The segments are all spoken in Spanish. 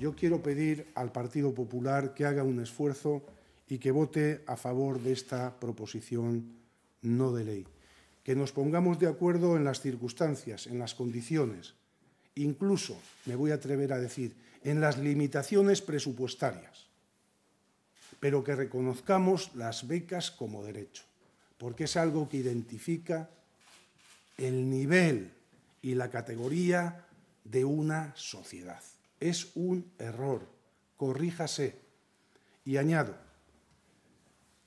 yo quiero pedir al Partido Popular que haga un esfuerzo y que vote a favor de esta proposición no de ley. Que nos pongamos de acuerdo en las circunstancias, en las condiciones, incluso, me voy a atrever a decir, en las limitaciones presupuestarias, pero que reconozcamos las becas como derecho, porque es algo que identifica el nivel y la categoría de una sociedad es un error, corríjase. Y añado,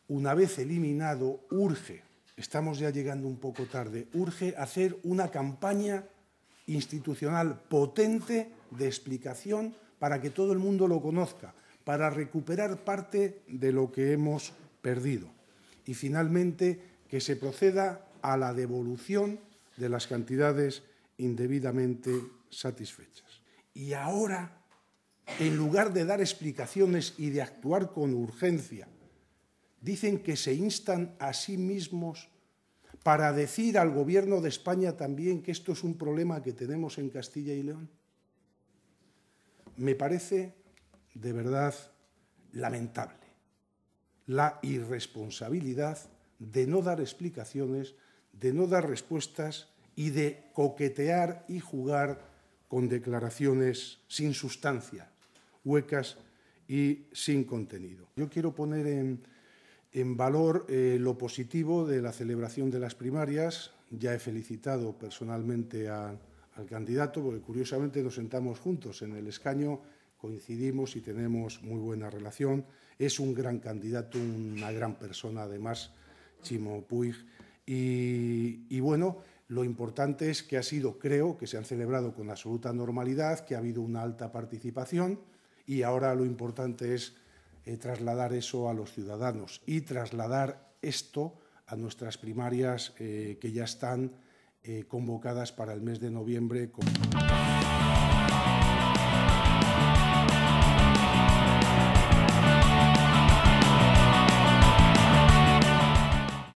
una vez eliminado, urge, estamos ya llegando un poco tarde, urge hacer una campaña institucional potente de explicación para que todo el mundo lo conozca, para recuperar parte de lo que hemos perdido. Y finalmente, que se proceda a la devolución de las cantidades indebidamente satisfechas. Y ahora, en lugar de dar explicaciones y de actuar con urgencia, dicen que se instan a sí mismos para decir al gobierno de España también que esto es un problema que tenemos en Castilla y León. Me parece de verdad lamentable la irresponsabilidad de no dar explicaciones, de no dar respuestas y de coquetear y jugar con declaraciones sin sustancia, huecas y sin contenido. Yo quiero poner en, en valor eh, lo positivo de la celebración de las primarias. Ya he felicitado personalmente al candidato porque curiosamente nos sentamos juntos en el escaño, coincidimos y tenemos muy buena relación. Es un gran candidato, una gran persona además, Chimo Puig. y, y bueno, lo importante es que ha sido, creo, que se han celebrado con absoluta normalidad, que ha habido una alta participación y ahora lo importante es eh, trasladar eso a los ciudadanos y trasladar esto a nuestras primarias eh, que ya están eh, convocadas para el mes de noviembre.